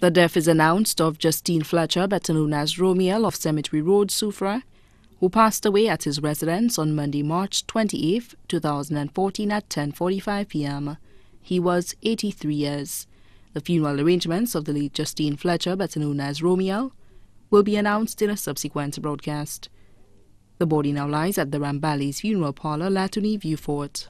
The death is announced of Justine Fletcher, better known as Romiel of Cemetery Road, Sufra, who passed away at his residence on Monday, March 28, 2014 at 10.45 p.m. He was 83 years. The funeral arrangements of the late Justine Fletcher, better known as Romiel, will be announced in a subsequent broadcast. The body now lies at the Rambales Funeral Parlor, Latony Viewfort.